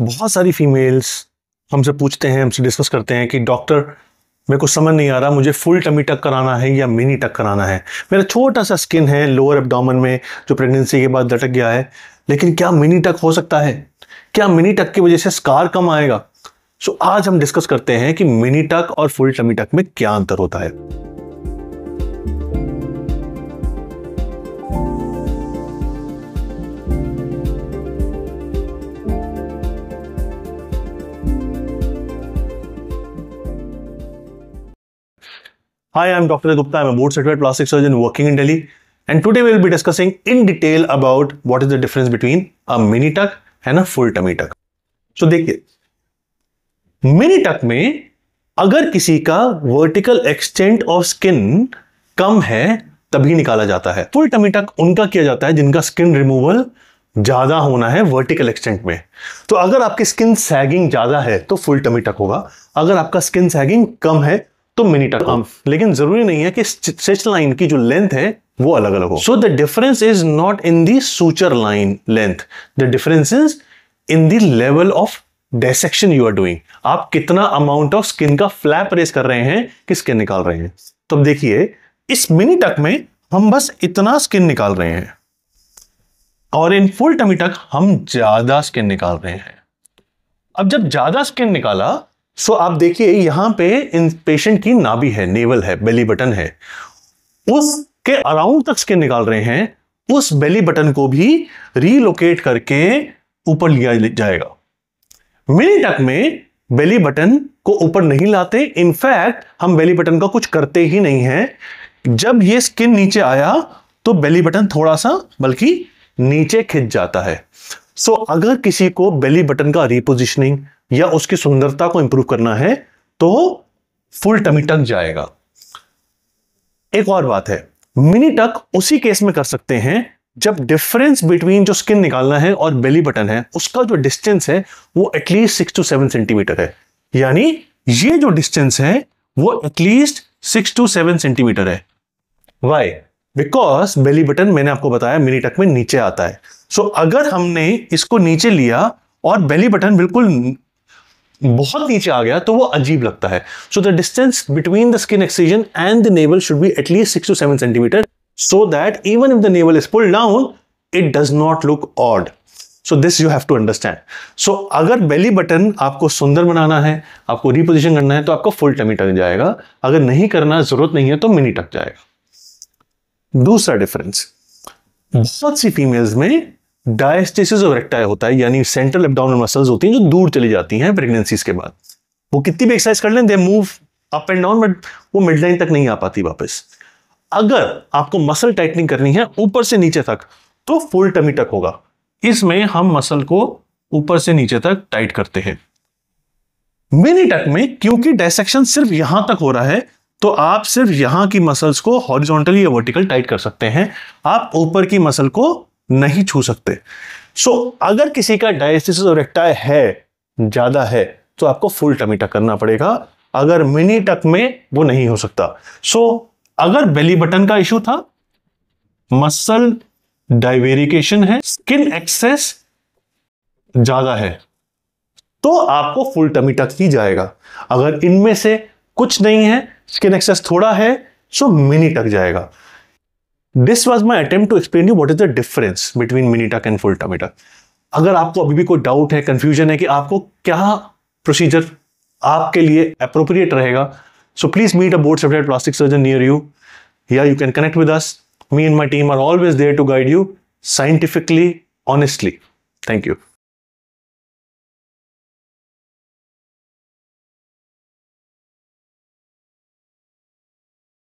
बहुत सारी फीमेल्स हमसे पूछते हैं हमसे डिस्कस करते हैं कि डॉक्टर मेरे को समझ नहीं आ रहा मुझे फुल टमी टक कराना है या मिनी टक कराना है मेरा छोटा सा स्किन है लोअर एब्डोमन में जो प्रेगनेंसी के बाद लटक गया है लेकिन क्या मिनी टक हो सकता है क्या मिनी टक की वजह से स्कार कम आएगा सो so, आज हम डिस्कस करते हैं कि मिनी टक और फुल टमी टक में क्या अंतर होता है Hi, I'm Dr. Gupta. I'm a board certified plastic surgeon working in Delhi. And today we'll be discussing in detail about what is the difference between a mini tuck and a full tummy tuck. So देखिए mini tuck में अगर किसी का vertical extent of skin कम है तभी निकाला जाता है फुल टमी टक उनका किया जाता है जिनका स्किन रिमूवल ज्यादा होना है वर्टिकल एक्सटेंट में तो अगर आपकी स्किन सैगिंग ज्यादा है तो फुल टमी टक होगा अगर आपका स्किन सैगिंग कम है तो मिनीटर आर्म um, लेकिन जरूरी नहीं है कि स्टिच लाइन की जो लेंथ है वो अलग अलग हो so the difference is not in the suture line length the difference is in the level of dissection you are doing आप कितना अमाउंट ऑफ स्किन का फ्लैप रेस कर रहे हैं कि स्किन निकाल रहे हैं तो देखिए इस मिनी टक में हम बस इतना स्किन निकाल रहे हैं और इन फुल टमी टक हम ज्यादा स्किन निकाल रहे हैं अब जब ज्यादा स्किन निकाला सो आप देखिए यहां पे इन पेशेंट की नाभि है नेवल है बेली बटन है उसके अराउंड तक स्किन निकाल रहे हैं उस बेली बटन को भी रीलोकेट करके ऊपर लिया जाएगा मिनी टक में बेली बटन को ऊपर नहीं लाते इनफैक्ट हम बेली बटन का कुछ करते ही नहीं है जब ये स्किन नीचे आया तो बेली बटन थोड़ा सा बल्कि नीचे खिंच जाता है सो so, अगर किसी को बेली बटन का रिपोजिशनिंग या उसकी सुंदरता को इंप्रूव करना है तो फुल टमी टक जाएगा एक और बात है मिनी टक उसी केस में कर सकते हैं जब डिफरेंस बिटवीन जो स्किन निकालना है और बेली बटन है उसका जो डिस्टेंस है वो at least six to seven centimetre है यानी ये जो डिस्टेंस है वो at least six to seven centimetre है वाई बिकॉज बेली बटन मैंने आपको बताया मिनी टक में नीचे आता है सो so, अगर हमने इसको नीचे लिया और बेली बटन बिल्कुल बहुत नीचे आ गया तो वो अजीब लगता है so the distance between the skin excision and the navel should be at least six to seven centimetre so that even if the navel is pull down it does not look odd so this you have to understand so अगर belly button आपको सुंदर बनाना है आपको reposition करना है तो आपको full tummy tuck जाएगा अगर नहीं करना जरूरत नहीं है तो मिनी टक जाएगा दूसरा डिफरेंस बहुत सी फीमेल्स में डायस्टेसिस ऑफ रेक्टाइल होता है यानी सेंट्रल एबडोमिनल मसल्स होती हैं जो दूर चली जाती हैं प्रेगनेंसीज के बाद वो कितनी भी एक्सरसाइज कर लें they move up and down but वो मिड लाइन तक नहीं आ पाती वापस अगर आपको मसल टाइटनिंग करनी है ऊपर से नीचे तक तो फुल टमी तक होगा इसमें हम मसल को ऊपर से नीचे तक टाइट करते हैं मिनी टक में क्योंकि डायसेक्शन सिर्फ यहां तक हो रहा है तो आप सिर्फ यहां की मसल्स को हॉरिजॉन्टली या वर्टिकल टाइट कर सकते हैं आप ऊपर की मसल को नहीं छू सकते सो so, अगर किसी का डायस्टिस एक्टाई है ज़्यादा है तो आपको फुल टमी टक करना पड़ेगा अगर मिनी टक में वो नहीं हो सकता सो so, अगर बेली बटन का इशू था मसल डाइवेरिकेशन है स्किन एक्सेस ज़्यादा है तो आपको फुल टमी टक ही जाएगा अगर इनमें से कुछ नहीं है स्किन एक्सेस थोड़ा है सो मिनी टक जाएगा this was my attempt to explain you what is the difference between mini tuck and full tummy tuck अगर आपको अभी भी कोई डाउट है कन्फ्यूजन है कि आपको क्या प्रोसीजर आपके लिए अप्रोप्रिएट रहेगा so please meet a board certified plastic surgeon near you या you can connect with us me and my team are always there to guide you scientifically honestly thank you